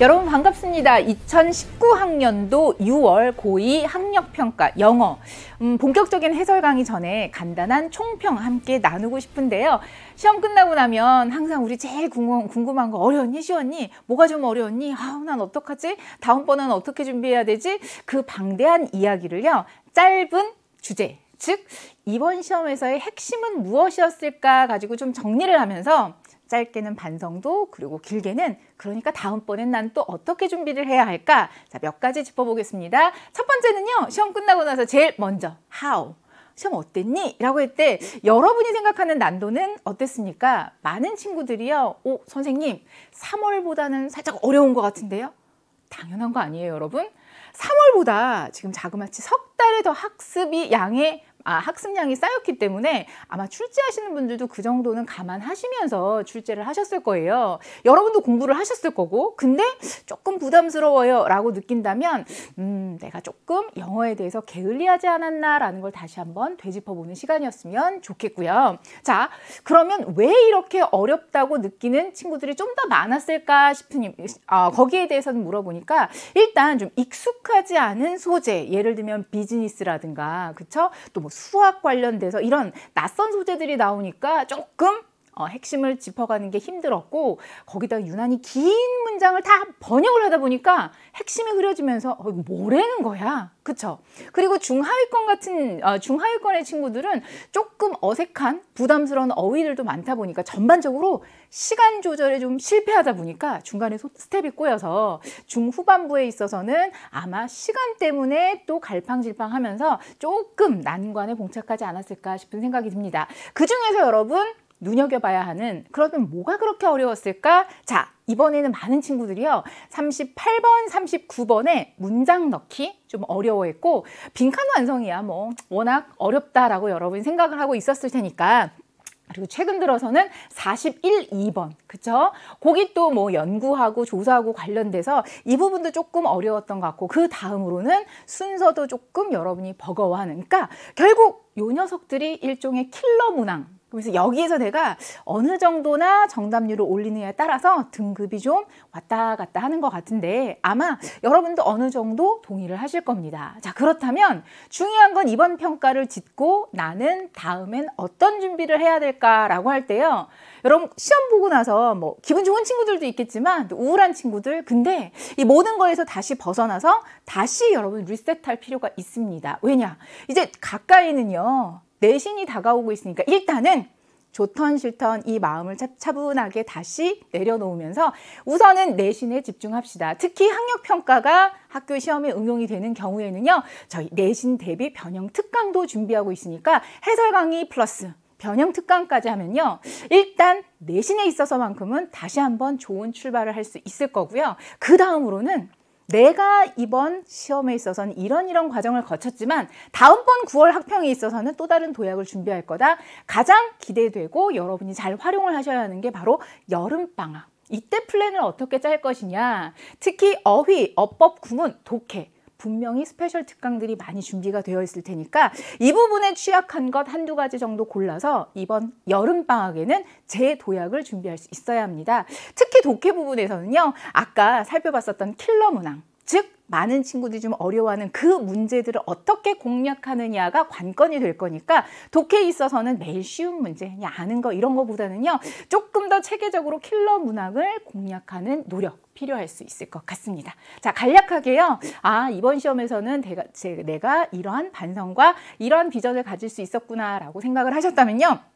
여러분 반갑습니다. 2019학년도 6월 고2 학력평가 영어 음, 본격적인 해설 강의 전에 간단한 총평 함께 나누고 싶은데요. 시험 끝나고 나면 항상 우리 제일 궁금, 한거 어려웠니? 쉬웠니? 뭐가 좀 어려웠니? 아우 난 어떡하지? 다음번엔 어떻게 준비해야 되지? 그 방대한 이야기를요. 짧은 주제, 즉 이번 시험에서의 핵심은 무엇이었을까 가지고 좀 정리를 하면서 짧게는 반성도 그리고 길게는 그러니까 다음번엔 난 또 어떻게 준비를 해야 할까 자 몇 가지 짚어보겠습니다 첫 번째는요 시험 끝나고 나서 제일 먼저 how 시험 어땠니? 라고 했대 여러분이 생각하는 난도는 어땠습니까? 많은 친구들이요 오 선생님 3월보다는 살짝 어려운 것 같은데요 당연한 거 아니에요 여러분 3월보다 지금 자그마치 석 달의 더 학습이 양의 아, 학습량이 쌓였기 때문에 아마 출제하시는 분들도 그 정도는 감안하시면서 출제를 하셨을 거예요. 여러분도 공부를 하셨을 거고 근데 조금 부담스러워요 라고 느낀다면 음, 내가 조금 영어에 대해서 게을리하지 않았나라는 걸 다시 한번 되짚어보는 시간이었으면 좋겠고요. 자, 그러면 왜 이렇게 어렵다고 느끼는 친구들이 좀 더 많았을까 싶은 어, 거기에 대해서는 물어보니까 일단 좀 익숙하지 않은 소재 예를 들면 비즈니스라든가 그쵸? 또뭐 수학 관련돼서 이런 낯선 소재들이 나오니까 조금 어, 핵심을 짚어가는 게 힘들었고 거기다 유난히 긴 문장을 다 번역을 하다 보니까 핵심이 흐려지면서 어, 뭐라는 거야 그쵸 그리고 중하위권 같은 어, 중하위권의 친구들은 조금 어색한 부담스러운 어휘들도 많다 보니까 전반적으로 시간 조절에 좀 실패하다 보니까 중간에 스텝이 꼬여서 중후반부에 있어서는 아마 시간 때문에 또 갈팡질팡하면서 조금 난관에 봉착하지 않았을까 싶은 생각이 듭니다 그 중에서 여러분 눈여겨봐야 하는 그러면 뭐가 그렇게 어려웠을까? 자 이번에는 많은 친구들이요 38번 39번에 문장 넣기 좀 어려워했고 빈칸 완성이야 뭐 워낙 어렵다라고 여러분 생각을 하고 있었을 테니까 그리고 최근 들어서는 41, 2번 그쵸? 거기 또 뭐 연구하고 조사하고 관련돼서 이 부분도 조금 어려웠던 것 같고 그 다음으로는 순서도 조금 여러분이 버거워하는 그러니까 결국 요 녀석들이 일종의 킬러 문항 그래서 여기에서 내가 어느 정도나 정답률을 올리느냐에 따라서 등급이 좀 왔다 갔다 하는 것 같은데 아마 여러분도 어느 정도 동의를 하실 겁니다. 자 그렇다면 중요한 건 이번 평가를 짓고 나는 다음엔 어떤 준비를 해야 될까라고 할 때요. 여러분 시험 보고 나서 뭐 기분 좋은 친구들도 있겠지만 우울한 친구들 근데 이 모든 거에서 다시 벗어나서 다시 여러분 리셋할 필요가 있습니다. 왜냐 이제 가까이는요 내신이 다가오고 있으니까 일단은 좋던 싫던 이 마음을 차분하게 다시 내려놓으면서 우선은 내신에 집중합시다. 특히 학력평가가 학교 시험에 응용이 되는 경우에는요. 저희 내신 대비 변형 특강도 준비하고 있으니까 해설 강의 플러스 변형 특강까지 하면요. 일단 내신에 있어서만큼은 다시 한번 좋은 출발을 할 수 있을 거고요. 그 다음으로는 내가 이번 시험에 있어서는 이런 이런 과정을 거쳤지만 다음번 9월 학평에 있어서는 또 다른 도약을 준비할 거다. 가장 기대되고 여러분이 잘 활용을 하셔야 하는 게 바로 여름방학. 이때 플랜을 어떻게 짤 것이냐 특히 어휘, 어법, 구문, 독해 분명히 스페셜 특강들이 많이 준비가 되어 있을 테니까 이 부분에 취약한 것 한두 가지 정도 골라서 이번 여름방학에는 재도약을 준비할 수 있어야 합니다. 특히 독해 부분에서는요. 아까 살펴봤었던 킬러 문항, 즉 많은 친구들이 좀 어려워하는 그 문제들을 어떻게 공략하느냐가 관건이 될 거니까 독해에 있어서는 매일 쉬운 문제, 아는 거 이런 거보다는요. 조금 더 체계적으로 킬러 문학을 공략하는 노력 필요할 수 있을 것 같습니다. 자, 간략하게요. 아, 이번 시험에서는 내가, 제, 내가 이러한 반성과 이러한 비전을 가질 수 있었구나라고 생각을 하셨다면요.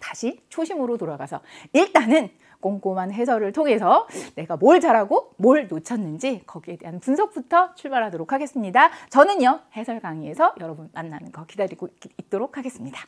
다시 초심으로 돌아가서 일단은 꼼꼼한 해설을 통해서 내가 뭘 잘하고 뭘 놓쳤는지 거기에 대한 분석부터 출발하도록 하겠습니다. 저는요 해설 강의에서 여러분 만나는 거 기다리고 있도록 하겠습니다.